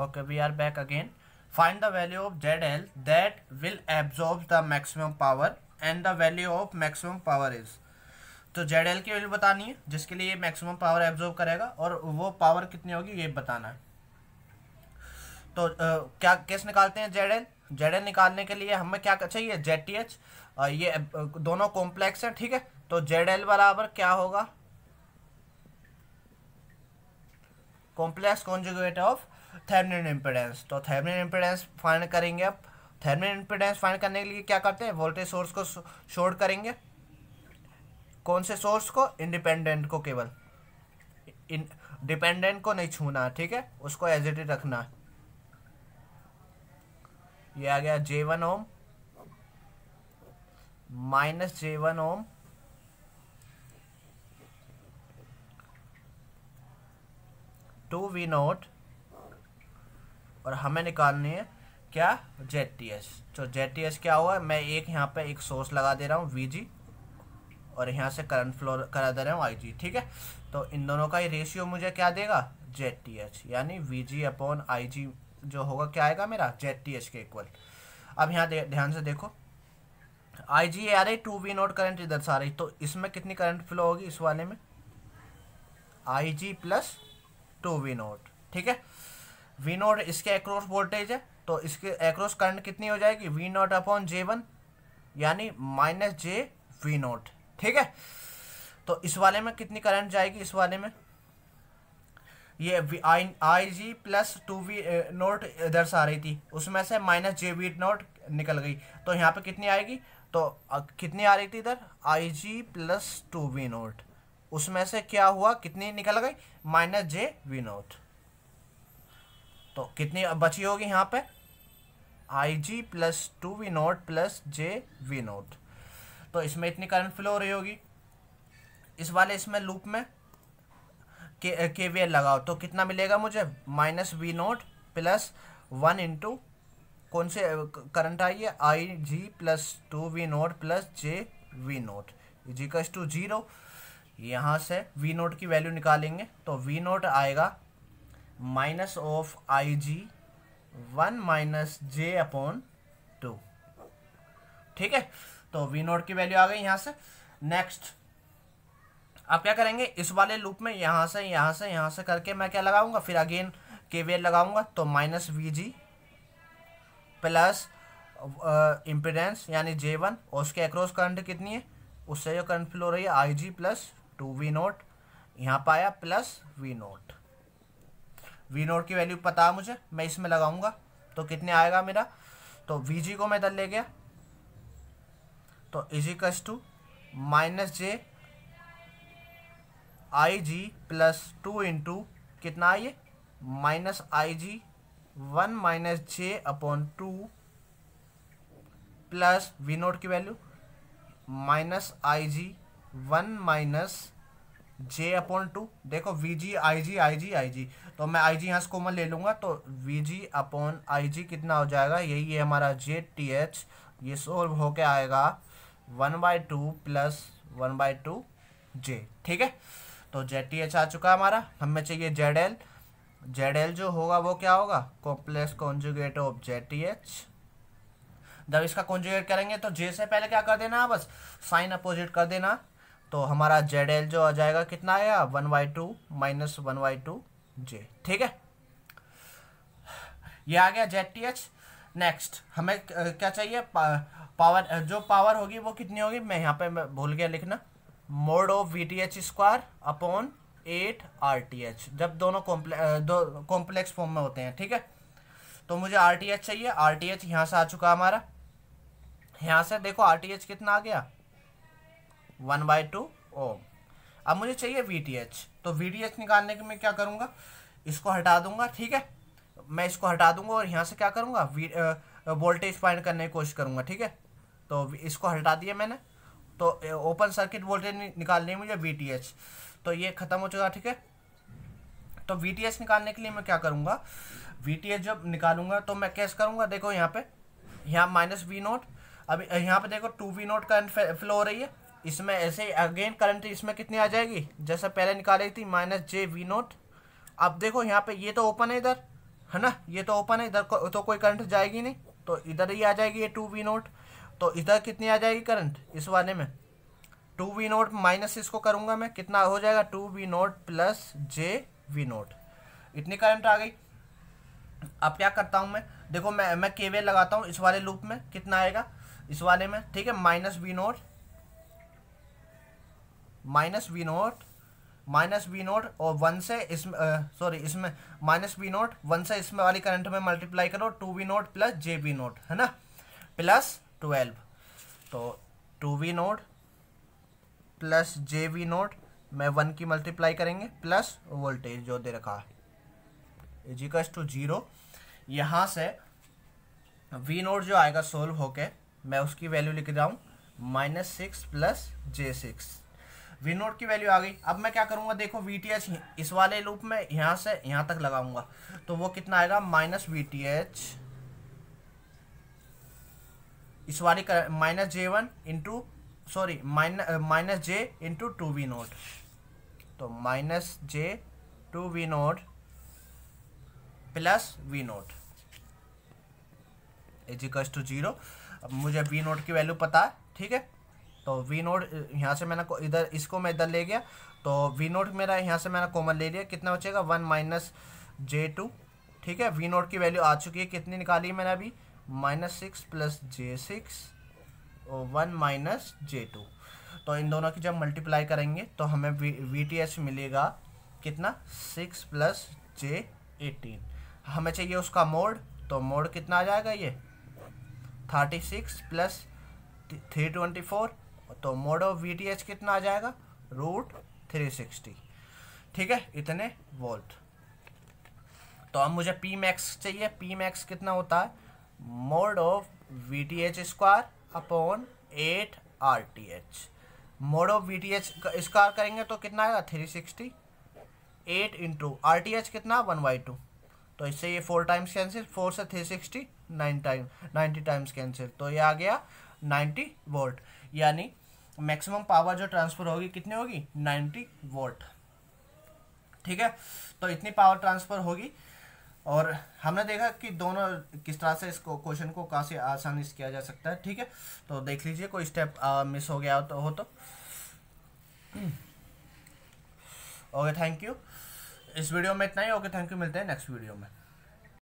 okay we are back again find the value of Z L that will absorb the maximum power and the value of maximum power is तो Z L की वैल्यू बतानी है जिसके लिए ये maximum power absorb करेगा और वो पावर कितनी होगी ये बताना है तो uh, क्या केस निकालते हैं जेड एल जेड एल निकालने के लिए हमें क्या चाहिए जेड टी एच ये दोनों कॉम्प्लेक्स हैं ठीक है तो जेड एल बराबर क्या होगा complex conjugate of Thevenin impedance तो थेवनिन इम्पिडेंस फाइंड करेंगे आप थेवनिन इम्पिडेंस फाइंड करने के लिए क्या करते हैं वोल्टेज सोर्स को शोर्ट करेंगे कौन से सोर्स को इंडिपेंडेंट को केवल इन डिपेंडेंट को नहीं छूना ठीक है उसको एज इट इज रखना ये आ गया J one ohm minus J one ohm two V naught और हमें निकालनी है क्या जेड टी एस तो जेड टी एस क्या हुआ मैं एक यहाँ पे एक सोर्स लगा दे रहा हूँ वी जी और यहाँ से करंट फ्लो करा दे रहा हूँ आई जी ठीक है तो इन दोनों का ही रेशियो मुझे क्या देगा जेड टी एच यानी V G upon I G जो होगा क्या आएगा मेरा जेड टी एच के इक्वल अब यहाँ ध्यान से देखो आई जी आ रही टू वी नोट करंट इधर से आ रही तो इसमें कितनी करंट फ्लो होगी इस वाले में I G plus two V naught ठीक है वी नोट इसके एक्रॉस वोल्टेज है तो इसके एक्रॉस करंट कितनी हो जाएगी V naught upon J one यानी माइनस जे वी नोट ठीक है तो इस वाले में कितनी करंट जाएगी इस वाले में ये I I G plus two V naught इधर से आ रही थी उसमें से माइनस जे वी नोट निकल गई तो यहाँ पे कितनी आएगी तो कितनी आ रही थी इधर I G plus two V naught उसमें से क्या हुआ कितनी निकल गई माइनस जे विनोद तो कितनी बची होगी यहाँ पे I G plus two V naught plus J V naught तो इसमें इतनी करंट फ्लो हो रही होगी इस वाले इसमें लूप में के के वी लगाओ तो कितना मिलेगा मुझे minus V naught plus one into कौन से करंट आई है I G plus two V naught plus J V naught is equals to zero यहाँ से वी नोट की वैल्यू निकालेंगे तो वी नोट आएगा minus of I G one minus J upon two ठीक है तो वी नोट की वैल्यू आ गई यहाँ से नेक्स्ट अब क्या करेंगे इस वाले लूप में यहाँ से यहाँ से यहाँ से करके मैं क्या लगाऊंगा फिर अगेन के वी लगाऊंगा तो minus V G plus impedance यानी जे वन और उसके अक्रॉस करंट कितनी है उससे जो करंट फ्लो रही है I G plus two V naught यहाँ पर आया plus V naught V naught की वैल्यू पता है मुझे मैं इसमें लगाऊंगा तो कितने आएगा मेरा तो वी जी को मैं इधर ले गया तो is two minus J I G plus two into कितना आइए minus I G one minus J upon two plus V naught की value minus I G one minus J upon two देखो V G I G I G I G तो मैं आई जी यहाँ से common ले लूँगा तो वी जी अपॉन आई जी कितना हो जाएगा यही है हमारा जे टी एच ये सोल्व होके आएगा one by two plus one by two J ठीक है तो जे टी एच आ चुका है हमारा हमें चाहिए जेड एल जेड एल जो होगा वो क्या होगा complex conjugate of J T H जब इसका कॉन्जुगेट करेंगे तो जे से पहले क्या कर देना बस साइन अपोजिट कर देना तो हमारा जेड एल जो आ जाएगा कितना आया one by two minus one by two J ठीक है ये आ गया जेड टी एच नेक्स्ट हमें क्या चाहिए पावर जो पावर होगी वो कितनी होगी मैं यहाँ पे भूल गया लिखना mod of V T H square upon eight R T H जब दोनों दो कॉम्प्लेक्स फॉर्म में होते हैं ठीक है तो मुझे आर टी एच चाहिए आर टी एच यहाँ से आ चुका हमारा यहाँ से देखो आर टी एच कितना आ गया वन बाई टू ओम अब मुझे चाहिए वी टी एच तो वी टी एच निकालने के मैं क्या करूँगा इसको हटा दूंगा ठीक है मैं इसको हटा दूंगा और यहाँ से क्या करूँगा वोल्टेज फाइंड करने की कोशिश करूँगा ठीक है तो इसको हटा दिया मैंने तो ओपन सर्किट वोल्टेज निकालने मुझे वी टी एच तो ये ख़त्म हो चुका ठीक है तो वी टी एच निकालने के लिए मैं क्या करूँगा वी टी एच जब निकालूंगा तो मैं कैसे करूँगा देखो यहाँ पे यहाँ माइनस वी नोट अभी यहाँ पे देखो two V naught current flow हो रही है इसमें ऐसे अगेन करंट इसमें कितनी आ जाएगी जैसे पहले निकाली थी माइनस जे वी नोट अब देखो यहाँ पे ये तो ओपन है इधर है ना ये तो ओपन है इधर को, तो कोई करंट जाएगी नहीं तो इधर ही आ जाएगी ये टू वी नोट तो इधर कितनी आ जाएगी करंट इस वाले में टू वी नोट माइनस इसको करूँगा मैं कितना हो जाएगा two V naught plus J V naught इतनी करंट आ गई अब क्या करता हूँ मैं देखो मैं मैं केवे लगाता हूँ इस वाले लूप में कितना आएगा इस वाले में ठीक है minus V naught minus V naught minus V naught और वन से इसमें सॉरी इसमें माइनस वी नोट वन से इसमें वाली करंट में मल्टीप्लाई करो two V naught plus J V naught है ना प्लस ट्वेल्व तो two V naught plus J V naught में वन की मल्टीप्लाई करेंगे प्लस वोल्टेज जो दे रखा है इजिकस टू जीरो यहाँ से वी नोट जो आएगा सोल्व होके मैं उसकी वैल्यू लिख रहा हूँ minus six plus J six V naught की वैल्यू आ गई अब मैं क्या करूँगा देखो वी टी एच इस वाले लूप में यहाँ से यहाँ तक लगाऊंगा तो वो कितना आएगा माइनस वी टी एच इस वाली minus J one into sorry minus J into two V naught तो minus J two V naught plus V naught is equals to zero मुझे वी नोट की वैल्यू पता है ठीक है तो वी नोट uh, यहाँ से मैंने इधर इसको मैं इधर ले गया तो वी नोट मेरा यहाँ से मैंने कॉमन ले लिया कितना बचेगा वन माइनस जे टू ठीक है वी नोट की वैल्यू आ चुकी है कितनी निकाली मैंने अभी minus six plus J six और वन माइनस जे टू तो इन दोनों की जब मल्टीप्लाई करेंगे तो हमें वी वी टी एच मिलेगा कितना सिक्स प्लस जे एटीन हमें चाहिए उसका मोड तो मोड कितना आ जाएगा ये thirty six plus three twenty four तो मोड ऑफ वी कितना आ जाएगा रूट थ्री सिक्सटी ठीक है इतने वोल्ट तो अब मुझे पी मैक्स चाहिए पी मैक्स कितना होता है mod of V T H square upon eight R T H mod of V T H square करेंगे तो कितना आएगा three sixty eight into R T H कितना वन बाई टू तो इससे ये फोर टाइम्स कैंसिल फोर से three sixty nine time ninety times cancel तो ये आ गया नाइन्टी वोल्ट यानी मैक्सिमम पावर जो ट्रांसफ़र होगी कितनी होगी 90 वोल्ट ठीक है तो इतनी पावर ट्रांसफ़र होगी और हमने देखा कि दोनों किस तरह से इसको क्वेश्चन को काफ़ी आसानी से किया जा सकता है ठीक है तो देख लीजिए कोई स्टेप मिस हो गया तो हो तो ओके थैंक यू इस वीडियो में इतना ही ओके थैंक यू मिलते हैं नेक्स्ट वीडियो में